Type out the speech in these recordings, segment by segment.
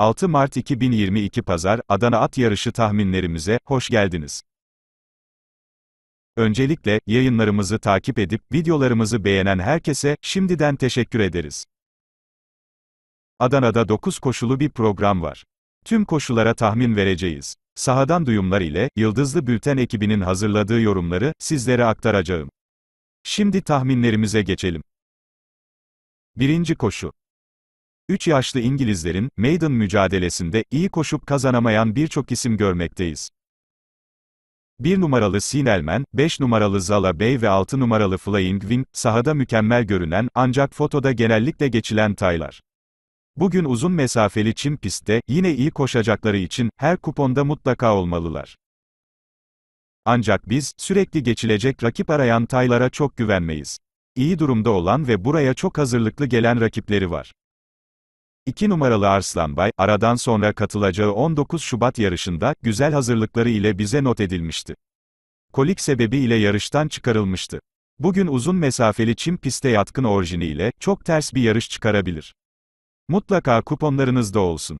6 Mart 2022 Pazar, Adana At Yarışı tahminlerimize, hoş geldiniz. Öncelikle, yayınlarımızı takip edip, videolarımızı beğenen herkese, şimdiden teşekkür ederiz. Adana'da 9 koşulu bir program var. Tüm koşulara tahmin vereceğiz. Sahadan duyumlar ile, Yıldızlı Bülten ekibinin hazırladığı yorumları, sizlere aktaracağım. Şimdi tahminlerimize geçelim. Birinci koşu. 3 yaşlı İngilizlerin, Maiden mücadelesinde, iyi koşup kazanamayan birçok isim görmekteyiz. 1 numaralı Sinelman, 5 numaralı Zala Bey ve 6 numaralı Flying Wing, sahada mükemmel görünen, ancak fotoda genellikle geçilen taylar. Bugün uzun mesafeli çim pistte, yine iyi koşacakları için, her kuponda mutlaka olmalılar. Ancak biz, sürekli geçilecek rakip arayan taylara çok güvenmeyiz. İyi durumda olan ve buraya çok hazırlıklı gelen rakipleri var. 2 numaralı Arslanbay, aradan sonra katılacağı 19 Şubat yarışında, güzel hazırlıkları ile bize not edilmişti. Kolik sebebiyle yarıştan çıkarılmıştı. Bugün uzun mesafeli çim piste yatkın orijiniyle, çok ters bir yarış çıkarabilir. Mutlaka kuponlarınız da olsun.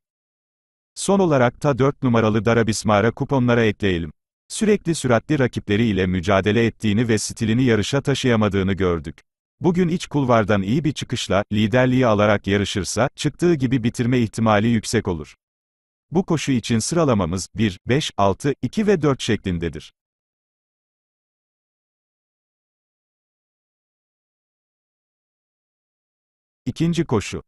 Son olarak ta 4 numaralı Darabismara kuponlara ekleyelim. Sürekli süratli rakipleriyle mücadele ettiğini ve stilini yarışa taşıyamadığını gördük. Bugün iç kulvardan iyi bir çıkışla, liderliği alarak yarışırsa, çıktığı gibi bitirme ihtimali yüksek olur. Bu koşu için sıralamamız 1, 5, 6, 2 ve 4 şeklindedir. İkinci koşu.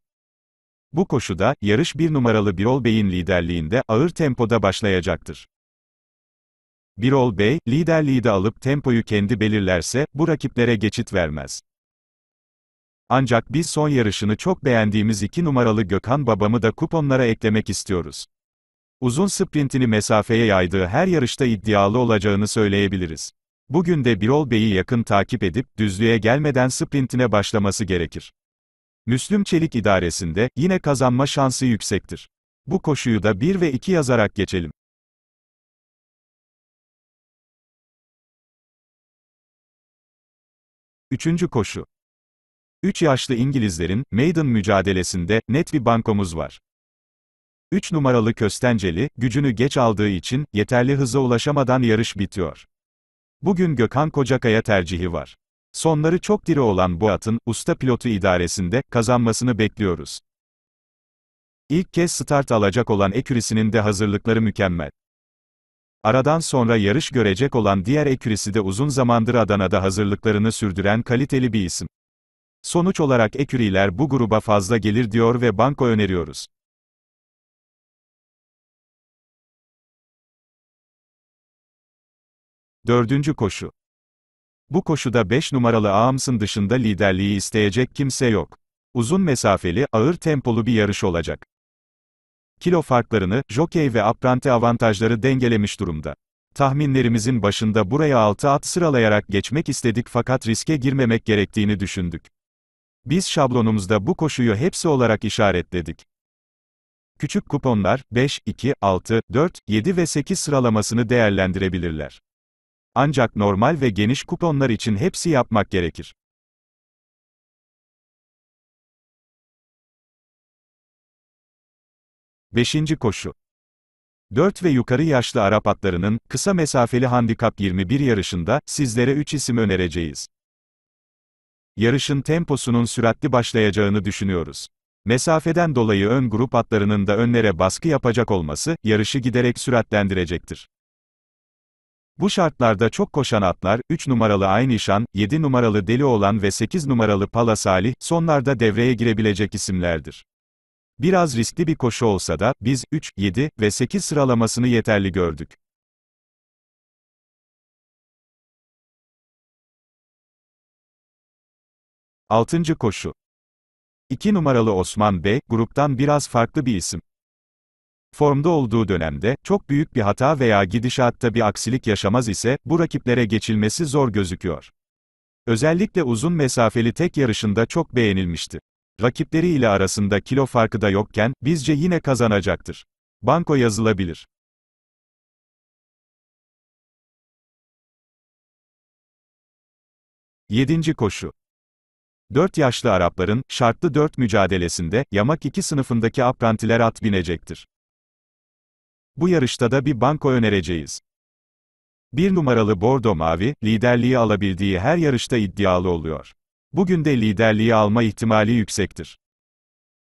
Bu koşuda, yarış bir numaralı Birol Bey'in liderliğinde ağır tempoda başlayacaktır. Birol Bey, liderliği de alıp tempoyu kendi belirlerse, bu rakiplere geçit vermez. Ancak biz son yarışını çok beğendiğimiz iki numaralı Gökhan babamı da kuponlara eklemek istiyoruz. Uzun sprintini mesafeye yaydığı her yarışta iddialı olacağını söyleyebiliriz. Bugün de Birol Bey'i yakın takip edip, düzlüğe gelmeden sprintine başlaması gerekir. Müslüm Çelik idaresinde, yine kazanma şansı yüksektir. Bu koşuyu da 1 ve 2 yazarak geçelim. Üçüncü koşu. 3 yaşlı İngilizlerin, Maiden mücadelesinde, net bir bankomuz var. 3 numaralı Köstenceli, gücünü geç aldığı için, yeterli hıza ulaşamadan yarış bitiyor. Bugün Gökhan Kocakaya tercihi var. Sonları çok diri olan bu atın, usta pilotu idaresinde, kazanmasını bekliyoruz. İlk kez start alacak olan ekürisinin de hazırlıkları mükemmel. Aradan sonra yarış görecek olan diğer ekürisi de uzun zamandır Adana'da hazırlıklarını sürdüren kaliteli bir isim. Sonuç olarak eküriler bu gruba fazla gelir diyor ve banko öneriyoruz. Dördüncü koşu. Bu koşuda 5 numaralı Aams'ın dışında liderliği isteyecek kimse yok. Uzun mesafeli, ağır tempolu bir yarış olacak. Kilo farklarını, jockey ve aprante avantajları dengelemiş durumda. Tahminlerimizin başında buraya 6 at sıralayarak geçmek istedik fakat riske girmemek gerektiğini düşündük. Biz şablonumuzda bu koşuyu hepsi olarak işaretledik. Küçük kuponlar 5, 2, 6, 4, 7 ve 8 sıralamasını değerlendirebilirler. Ancak normal ve geniş kuponlar için hepsi yapmak gerekir. Beşinci koşu 4 ve yukarı yaşlı Arap atlarının, kısa mesafeli handikap 21 yarışında, sizlere 3 isim önereceğiz yarışın temposunun süratli başlayacağını düşünüyoruz. Mesafeden dolayı ön grup atlarının da önlere baskı yapacak olması, yarışı giderek süratlendirecektir. Bu şartlarda çok koşan atlar, 3 numaralı Aynişan, 7 numaralı Deli olan ve 8 numaralı Pala Salih, sonlarda devreye girebilecek isimlerdir. Biraz riskli bir koşu olsa da, biz, 3, 7 ve 8 sıralamasını yeterli gördük. 6. koşu. 2 numaralı Osman Bey, gruptan biraz farklı bir isim. Formda olduğu dönemde, çok büyük bir hata veya gidişatta bir aksilik yaşamaz ise, bu rakiplere geçilmesi zor gözüküyor. Özellikle uzun mesafeli tek yarışında çok beğenilmişti. Rakipleri ile arasında kilo farkı da yokken, bizce yine kazanacaktır. Banko yazılabilir. Yedinci koşu. 4 yaşlı Arapların, şartlı 4 mücadelesinde, yamak 2 sınıfındaki aprantiler at binecektir. Bu yarışta da bir banko önereceğiz. Bir numaralı Bordo Mavi, liderliği alabildiği her yarışta iddialı oluyor. Bugün de liderliği alma ihtimali yüksektir.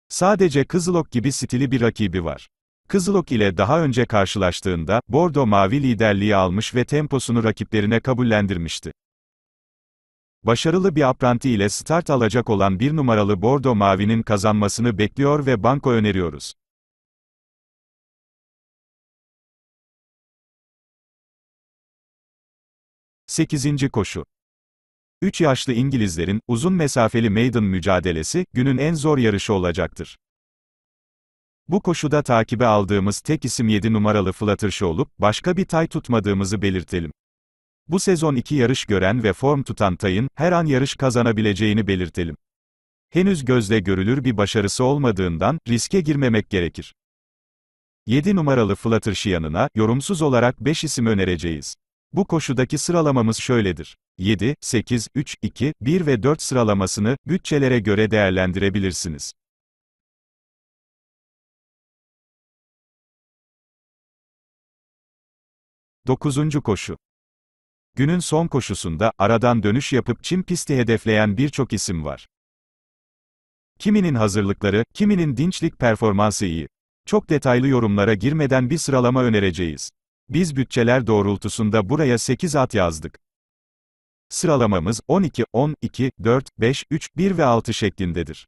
Sadece Kızılok gibi stili bir rakibi var. Kızılok ile daha önce karşılaştığında, Bordo Mavi liderliği almış ve temposunu rakiplerine kabullendirmişti. Başarılı bir apranti ile start alacak olan bir numaralı Bordo Mavi'nin kazanmasını bekliyor ve banko öneriyoruz. Sekizinci koşu 3 yaşlı İngilizlerin, uzun mesafeli maiden mücadelesi, günün en zor yarışı olacaktır. Bu koşuda takibe aldığımız tek isim 7 numaralı Fluttershy olup, başka bir tay tutmadığımızı belirtelim. Bu sezon iki yarış gören ve form tutan Tay'ın, her an yarış kazanabileceğini belirtelim. Henüz gözle görülür bir başarısı olmadığından, riske girmemek gerekir. 7 numaralı Fluttershy yanına, yorumsuz olarak 5 isim önereceğiz. Bu koşudaki sıralamamız şöyledir. 7, 8, 3, 2, 1 ve 4 sıralamasını, bütçelere göre değerlendirebilirsiniz. Dokuzuncu koşu. Günün son koşusunda, aradan dönüş yapıp çim pisti hedefleyen birçok isim var. Kiminin hazırlıkları, kiminin dinçlik performansı iyi. Çok detaylı yorumlara girmeden bir sıralama önereceğiz. Biz bütçeler doğrultusunda buraya 8 at yazdık. Sıralamamız 12, 10, 2, 4, 5, 3, 1 ve 6 şeklindedir.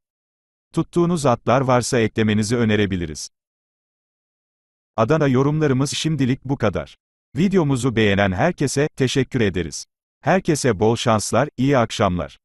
Tuttuğunuz atlar varsa eklemenizi önerebiliriz. Adana yorumlarımız şimdilik bu kadar. Videomuzu beğenen herkese teşekkür ederiz. Herkese bol şanslar, iyi akşamlar.